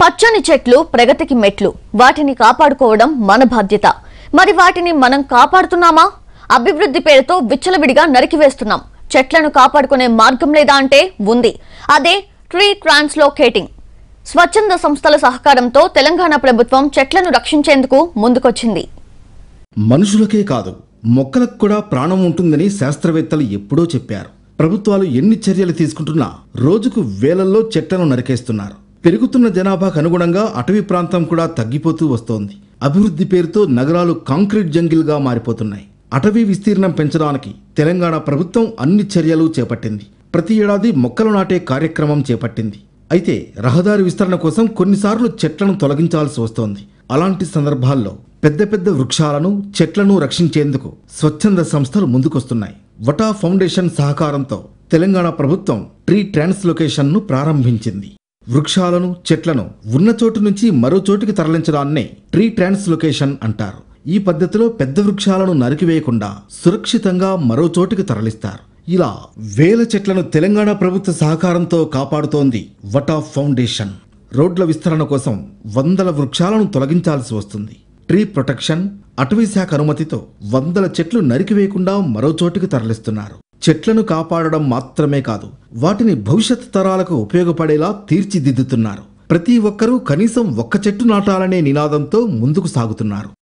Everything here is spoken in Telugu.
పచ్చని చెట్లు ప్రగతికి మెట్లు వాటిని కాపాడుకోవడం మన బాధ్యత మరి వాటిని మనం కాపాడుతున్నామా అభివృద్ధి పేరుతో విచ్చలవిడిగా నరికివేస్తున్నాం చెట్లను కాపాడుకునే మార్గం లేదా అంటే ఉంది అదే ట్రీ ట్రాన్స్లోకేటింగ్ స్వచ్ఛంద సంస్థల సహకారంతో తెలంగాణ ప్రభుత్వం చెట్లను రక్షించేందుకు ముందుకొచ్చింది మనుషులకే కాదు మొక్కలకు కూడా ప్రాణం ఉంటుందని శాస్త్రవేత్తలు ఎప్పుడో చెప్పారు ప్రభుత్వాలు ఎన్ని చర్యలు తీసుకుంటున్నా రోజుకు వేలల్లో చెట్లను నరికేస్తున్నారు పెరుగుతున్న జనాభాకు అనుగుణంగా అటవీ ప్రాంతం కూడా తగ్గిపోతూ వస్తోంది అభివృద్ధి పేరుతో నగరాలు కాంక్రీట్ జంగిల్గా మారిపోతున్నాయి అటవీ విస్తీర్ణం పెంచడానికి తెలంగాణ ప్రభుత్వం అన్ని చర్యలు చేపట్టింది ప్రతి ఏడాది మొక్కలు నాటే కార్యక్రమం చేపట్టింది అయితే రహదారి విస్తరణ కోసం కొన్నిసార్లు చెట్లను తొలగించాల్సి వస్తోంది అలాంటి సందర్భాల్లో పెద్ద పెద్ద వృక్షాలను చెట్లను రక్షించేందుకు స్వచ్ఛంద సంస్థలు ముందుకొస్తున్నాయి వటా ఫౌండేషన్ సహకారంతో తెలంగాణ ప్రభుత్వం ట్రీ ట్రాన్స్లొకేషన్ను ప్రారంభించింది వృక్షాలను చెట్లను ఉన్న చోటు నుంచి మరో చోటుకి తరలించడాన్ని ట్రీ ట్రాన్స్లొకేషన్ అంటారు ఈ పద్ధతిలో పెద్ద వృక్షాలను నరికివేయకుండా సురక్షితంగా మరో చోటుకి తరలిస్తారు ఇలా వేల చెట్లను తెలంగాణ ప్రభుత్వ సహకారంతో కాపాడుతోంది వటా ఫౌండేషన్ రోడ్ల విస్తరణ కోసం వందల వృక్షాలను తొలగించాల్సి వస్తుంది ట్రీ ప్రొటెక్షన్ అటవీ శాఖ అనుమతితో వందల చెట్లు నరికివేయకుండా మరో చోటుకి తరలిస్తున్నారు చెట్లను కాపాడడం మాత్రమే కాదు వాటిని భవిష్యత్ తరాలకు ఉపయోగపడేలా తీర్చిదిద్దుతున్నారు ప్రతి ఒక్కరూ కనీసం ఒక్క చెట్టు నాటాలనే నినాదంతో ముందుకు సాగుతున్నారు